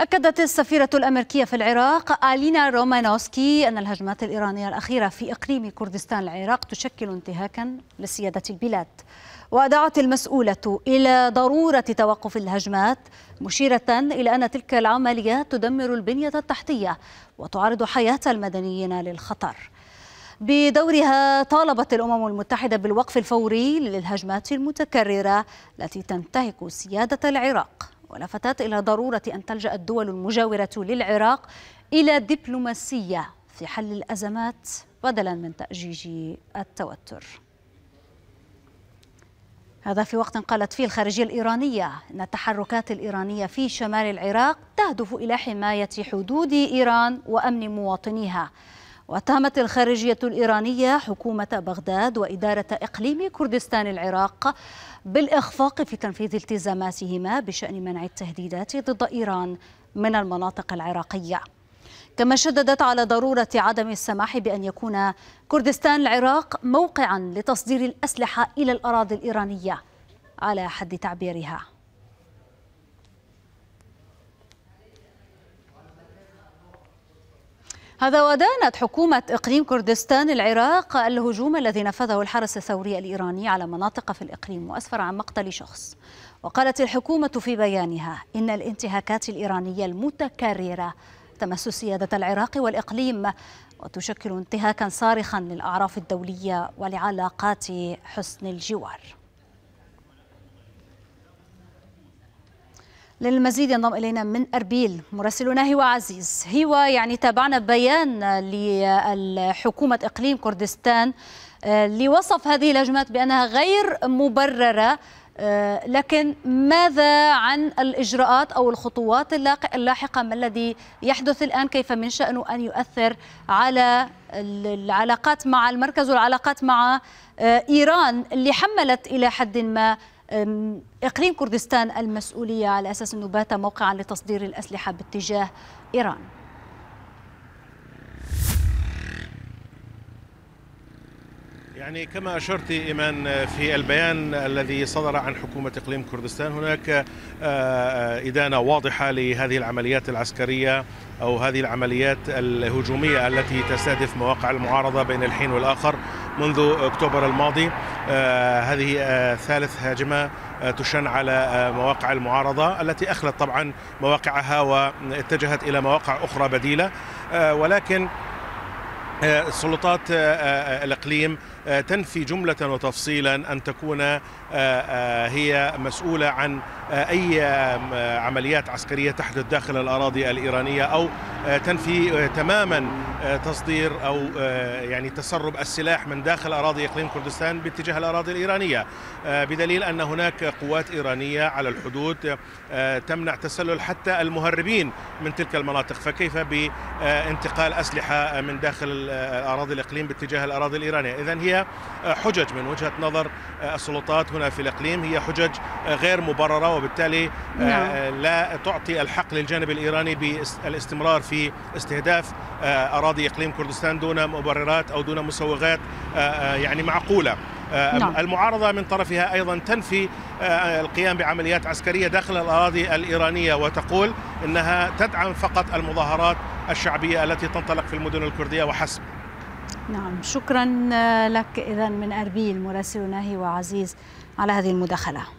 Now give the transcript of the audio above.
أكدت السفيرة الأمريكية في العراق آلينا رومانوسكي أن الهجمات الإيرانية الأخيرة في إقليم كردستان العراق تشكل انتهاكا لسيادة البلاد ودعت المسؤولة إلى ضرورة توقف الهجمات مشيرة إلى أن تلك العمليات تدمر البنية التحتية وتعرض حياة المدنيين للخطر بدورها طالبت الأمم المتحدة بالوقف الفوري للهجمات المتكررة التي تنتهك سيادة العراق ولفتت إلى ضرورة أن تلجأ الدول المجاورة للعراق إلى دبلوماسية في حل الأزمات بدلا من تأجيج التوتر هذا في وقت قالت فيه الخارجية الإيرانية أن التحركات الإيرانية في شمال العراق تهدف إلى حماية حدود إيران وأمن مواطنيها واتهمت الخارجية الإيرانية حكومة بغداد وإدارة إقليم كردستان العراق بالإخفاق في تنفيذ التزاماتهما بشأن منع التهديدات ضد إيران من المناطق العراقية كما شددت على ضرورة عدم السماح بأن يكون كردستان العراق موقعا لتصدير الأسلحة إلى الأراضي الإيرانية على حد تعبيرها هذا ودانت حكومة إقليم كردستان العراق الهجوم الذي نفذه الحرس الثوري الإيراني على مناطق في الإقليم وأسفر عن مقتل شخص وقالت الحكومة في بيانها إن الانتهاكات الإيرانية المتكررة تمس سيادة العراق والإقليم وتشكل انتهاكا صارخا للأعراف الدولية ولعلاقات حسن الجوار للمزيد ينضم إلينا من أربيل مراسلنا هوا عزيز هوا يعني تابعنا بيان لحكومة إقليم كردستان آه، لوصف هذه الهجمات بأنها غير مبررة آه، لكن ماذا عن الإجراءات أو الخطوات اللاحقة ما الذي يحدث الآن كيف من شأنه أن يؤثر على العلاقات مع المركز والعلاقات مع آه، إيران اللي حملت إلى حد ما إقليم كردستان المسؤولية على أساس أنه بات موقعا لتصدير الأسلحة باتجاه إيران يعني كما أشرت إيمان في البيان الذي صدر عن حكومة إقليم كردستان هناك آه، آه، إدانة واضحة لهذه العمليات العسكرية أو هذه العمليات الهجومية التي تستهدف مواقع المعارضة بين الحين والآخر منذ أكتوبر الماضي آه، هذه آه، ثالث هاجمة آه، تشن على مواقع المعارضة التي أخلت طبعا مواقعها واتجهت إلى مواقع أخرى بديلة ولكن سلطات الاقليم تنفي جمله وتفصيلا ان تكون هي مسؤوله عن اي عمليات عسكريه تحدث داخل الاراضي الايرانيه او آه، تنفي آه، تماما آه، تصدير او يعني تسرب السلاح من داخل اراضي اقليم كردستان باتجاه الاراضي الايرانيه بدليل ان هناك قوات ايرانيه على الحدود تمنع تسلل حتى المهربين من تلك المناطق فكيف بانتقال اسلحه من داخل اراضي الاقليم باتجاه الاراضي الايرانيه اذا هي حجج من وجهه نظر السلطات هنا في الاقليم هي حجج غير مبرره وبالتالي نعم. لا تعطي الحق للجانب الايراني بالاستمرار في استهداف آه، أراضي إقليم كردستان دون مبررات أو دون مسوغات آه، آه، يعني معقولة نعم. المعارضة من طرفها أيضا تنفي القيام بعمليات عسكرية داخل الأراضي الإيرانية وتقول أنها تدعم فقط المظاهرات الشعبية التي تنطلق في المدن الكردية وحسب نعم شكرا لك إذا من أربيل مراسلنا هي وعزيز على هذه المداخلة